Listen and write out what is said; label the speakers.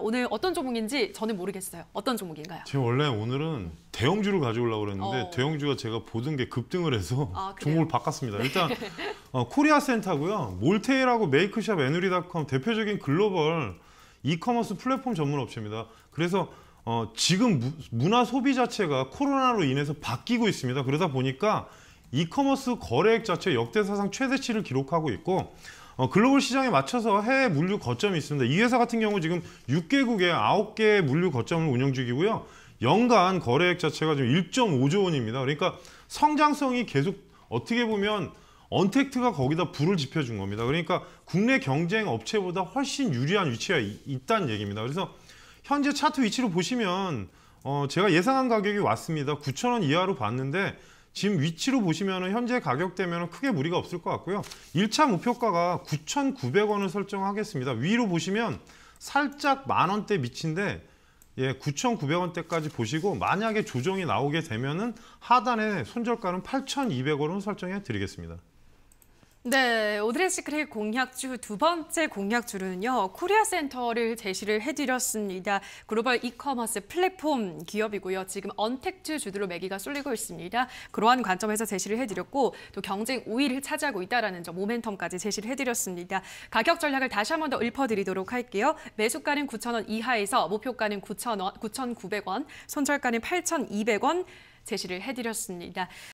Speaker 1: 오늘 어떤 종목인지 저는 모르겠어요. 어떤 종목인가요?
Speaker 2: 제가 원래 오늘은 대형주를 가져오려고 그랬는데 어. 대형주가 제가 보던 게 급등을 해서 아, 종목을 바꿨습니다. 일단 어, 코리아 센터고요. 몰테이라고 메이크샵 에누리닷컴 대표적인 글로벌 이커머스 플랫폼 전문 업체입니다. 그래서 어, 지금 무, 문화 소비 자체가 코로나로 인해서 바뀌고 있습니다. 그러다 보니까 이커머스 거래액 자체 역대 사상 최대치를 기록하고 있고 어, 글로벌 시장에 맞춰서 해외 물류 거점이 있습니다. 이 회사 같은 경우 지금 6개국에 9개의 물류 거점을 운영 중이고요. 연간 거래액 자체가 지금 1.5조 원입니다. 그러니까 성장성이 계속 어떻게 보면 언택트가 거기다 불을 지펴준 겁니다. 그러니까 국내 경쟁 업체보다 훨씬 유리한 위치가 있다는 얘기입니다. 그래서 현재 차트 위치로 보시면 어, 제가 예상한 가격이 왔습니다. 9천원 이하로 봤는데 지금 위치로 보시면 현재 가격대면 크게 무리가 없을 것 같고요. 1차 목표가가 9,900원을 설정하겠습니다. 위로 보시면 살짝 만원대 밑인데 예, 9,900원대까지 보시고 만약에 조정이 나오게 되면 하단에 손절가는 8 2 0 0원을 설정해 드리겠습니다.
Speaker 1: 네, 오드레 시크릿 공약주 두 번째 공약주는요. 코리아 센터를 제시를 해드렸습니다. 글로벌 이커머스 플랫폼 기업이고요. 지금 언택트 주도로 매기가 쏠리고 있습니다. 그러한 관점에서 제시를 해드렸고 또 경쟁 5위를 차지하고 있다는 점 모멘텀까지 제시를 해드렸습니다. 가격 전략을 다시 한 번 더 읊어드리도록 할게요. 매수가는 9,000원 이하에서 목표가는 9 0원 9,900원, 손절가는 8,200원, 제시를 해드렸습니다.